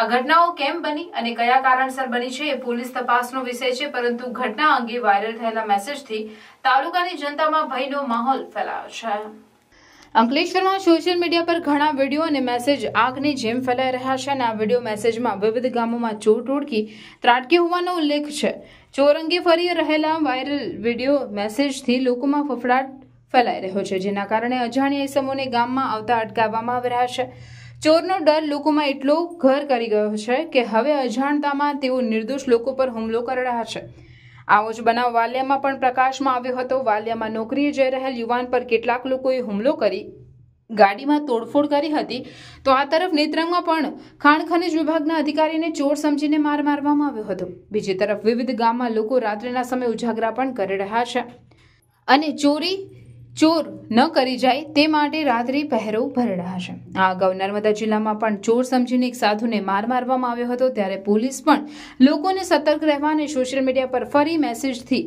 આ ઘટનાઓ કેમ બની અને કયા કારણસર બની છે એ પોલીસ તપાસનો વિષય છે પરંતુ ઘટના અંગે વાયરલ થયેલા મેસેજથી તાલુકાની જનતામાં ભયનો માહોલ ફેલાયો છે અંકલેશ્વરમાં સોશિયલ મીડિયા પર ઘણા વિડીયો અને મેસેજ આગની જેમ ફેલાઈ રહ્યા છે અને આ વિડીયો મેસેજમાં વિવિધ ગામોમાં ચોટ ઓળકી ત્રાટકી હોવાનો ઉલ્લેખ છે ચોર અંગે ફરી રહેલા વાયરલ વિડીયો મેસેજથી લોકોમાં ફફડાટ ફેલાઈ રહ્યો છે જેના કારણે અજાણ્યા ઇસમોને ગામમાં આવતા અટકાવવામાં આવી રહ્યા છે ચોરનો ડર લોકોમાં એટલો ઘર કરી ગયો છે કે હવે અજાણતામાં તેઓ નિર્દોષ લોકો પર હુમલો કરી રહ્યા છે આવો જ બનાવ વાલિયામાં પણ પ્રકાશમાં આવ્યો હતો વાલિયામાં નોકરીએ જઈ રહેલ યુવાન પર કેટલાક લોકોએ હુમલો કરી ગાડીમાં તોડફોડ કરી હતી તો આ તરફ નેત્રંગમાં પણ ખાણ ખનિજ વિભાગના અધિકારીને ચોર સમજીને માર મારવામાં આવ્યો હતો બીજી તરફ વિવિધ ગામમાં લોકો રાત્રિના સમયે ઉજાગરા પણ કરી રહ્યા છે અને ચોરી ચોર ન કરી જાય તે માટે રાત્રિ પહેરો ભરડાશે આ અગાઉ નર્મદા જિલ્લામાં પણ ચોર સમજીને એક સાધુને માર મારવામાં આવ્યો હતો ત્યારે પોલીસ પણ લોકોને સતર્ક રહેવા અને સોશિયલ મીડિયા પર ફરી મેસેજથી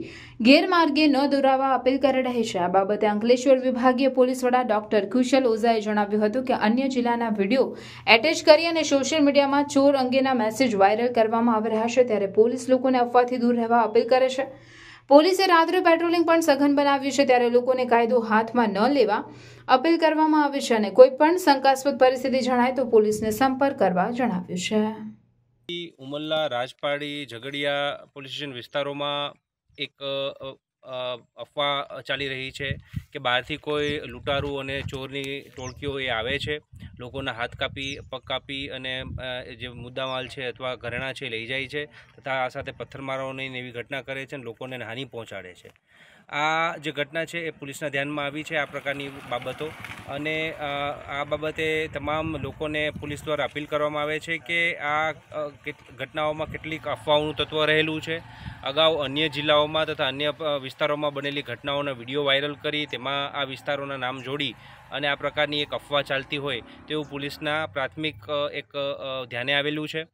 ગેરમાર્ગે ન દોરાવા અપીલ કરી રહી છે આ બાબતે અંકલેશ્વર વિભાગીય પોલીસ વડા ડોક્ટર કુશલ ઓઝાએ જણાવ્યું હતું કે અન્ય જિલ્લાના વિડીયો એટેચ કરી અને સોશિયલ મીડિયામાં ચોર અંગેના મેસેજ વાયરલ કરવામાં આવી રહ્યા છે ત્યારે પોલીસ લોકોને અફવાથી દૂર રહેવા અપીલ કરે છે પોલીસે રાત્રે પેટ્રોલિંગ પણ સઘન બનાવ્યું છે ત્યારે લોકોને કાયદો હાથમાં ન લેવા અપીલ કરવામાં આવી છે અને કોઈ પણ શંકાસ્પદ પરિસ્થિતિ જણાય તો પોલીસને સંપર્ક કરવા જણાવ્યું છે ઉમલ્લા રાજપાડી ઝઘડિયા પોલીસ સ્ટેશન વિસ્તારોમાં એક અફવા ચાલી રહી છે કે બહારથી કોઈ લૂંટારું અને ચોરની ટોળકીઓ એ આવે છે લોકોના હાથ કાપી પગ કાપી અને જે મુદ્દામાલ છે અથવા ઘરેણાં છે લઈ જાય છે તથા આ સાથે પથ્થરમારોની એવી ઘટના કરે છે અને લોકોને હાનિ પહોંચાડે છે આ જે ઘટના છે એ પોલીસના ધ્યાનમાં આવી છે આ પ્રકારની બાબતો અને આ બાબતે તમામ લોકોને પોલીસ દ્વારા અપીલ કરવામાં આવે છે કે આ ઘટનાઓમાં કેટલીક અફવાઓનું તત્વ રહેલું છે અગાઉ અન્ય જિલ્લાઓમાં તથા અન્ય વિસ્તારોમાં બનેલી ઘટનાઓના વિડીયો વાયરલ કરી તેમાં આ વિસ્તારોના નામ જોડી અને આ પ્રકારની એક અફવા ચાલતી હોય તેવું પોલીસના પ્રાથમિક એક ધ્યાને આવેલું છે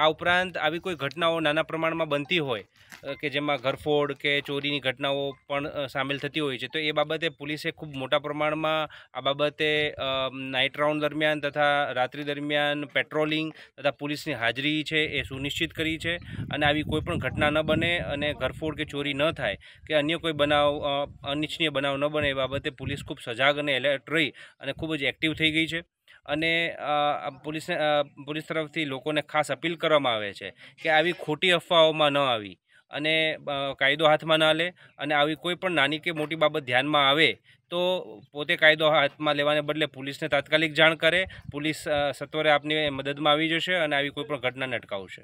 આ ઉપરાંત આવી કોઈ ઘટનાઓ નાના પ્રમાણમાં બનતી હોય કે જેમાં ઘરફોડ કે ચોરીની ઘટનાઓ પણ સામેલ થતી હોય છે તો એ બાબતે પોલીસે ખૂબ મોટા પ્રમાણમાં આ બાબતે નાઇટ રાઉન્ડ દરમિયાન તથા રાત્રિ દરમિયાન પેટ્રોલિંગ તથા પોલીસની હાજરી છે એ સુનિશ્ચિત કરી છે અને આવી કોઈપણ ઘટના ન બને અને ઘરફોડ કે ચોરી ન થાય કે અન્ય કોઈ બનાવ અનિચ્છનીય બનાવ ન બને એ બાબતે પોલીસ ખૂબ સજાગ અને એલર્ટ રહી અને ખૂબ જ એક્ટિવ થઈ ગઈ છે અને પોલીસને પોલીસ તરફથી લોકોને ખાસ અપીલ કરવામાં આવે છે કે આવી ખોટી અફવાઓમાં ન આવી અને કાયદો હાથમાં ના લે અને આવી કોઈ પણ નાની કે મોટી બાબત ધ્યાનમાં આવે તો પોતે કાયદો હાથમાં લેવાને બદલે પોલીસને તાત્કાલિક જાણ કરે પોલીસ સત્વરે આપની મદદમાં આવી જશે અને આવી કોઈ પણ ઘટનાને અટકાવશે